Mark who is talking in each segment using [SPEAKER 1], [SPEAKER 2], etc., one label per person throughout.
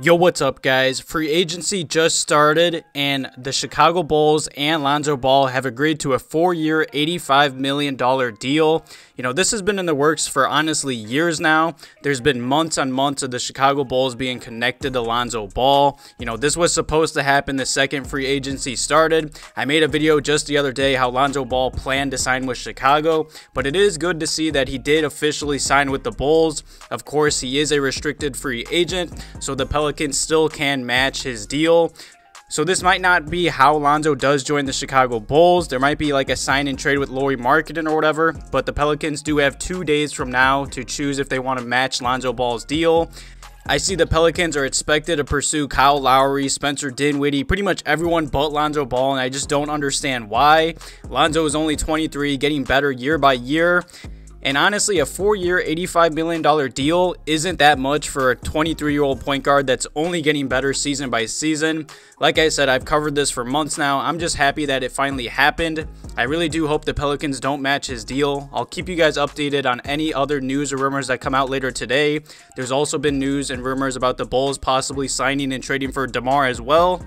[SPEAKER 1] Yo, what's up, guys? Free agency just started, and the Chicago Bulls and Lonzo Ball have agreed to a four year, $85 million deal. You know, this has been in the works for honestly years now. There's been months on months of the Chicago Bulls being connected to Lonzo Ball. You know, this was supposed to happen the second free agency started. I made a video just the other day how Lonzo Ball planned to sign with Chicago, but it is good to see that he did officially sign with the Bulls. Of course, he is a restricted free agent, so the Pelicans still can match his deal. So this might not be how Lonzo does join the Chicago Bulls. There might be like a sign and trade with Laurie Marketing or whatever, but the Pelicans do have two days from now to choose if they want to match Lonzo Ball's deal. I see the Pelicans are expected to pursue Kyle Lowry, Spencer Dinwiddie, pretty much everyone but Lonzo Ball, and I just don't understand why. Lonzo is only 23, getting better year by year. And honestly, a four year, $85 million deal isn't that much for a 23 year old point guard that's only getting better season by season. Like I said, I've covered this for months now. I'm just happy that it finally happened. I really do hope the Pelicans don't match his deal. I'll keep you guys updated on any other news or rumors that come out later today. There's also been news and rumors about the Bulls possibly signing and trading for DeMar as well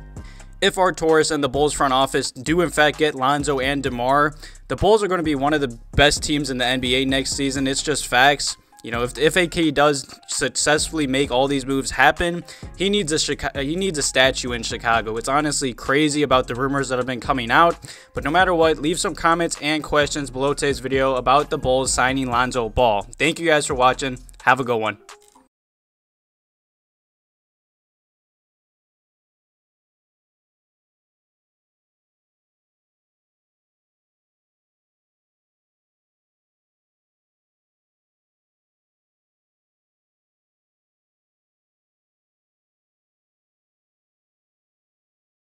[SPEAKER 1] if Taurus and the Bulls front office do in fact get Lonzo and DeMar, the Bulls are going to be one of the best teams in the NBA next season. It's just facts. You know, if, if AK does successfully make all these moves happen, he needs a uh, he needs a statue in Chicago. It's honestly crazy about the rumors that have been coming out, but no matter what, leave some comments and questions below today's video about the Bulls signing Lonzo Ball. Thank you guys for watching. Have a good one.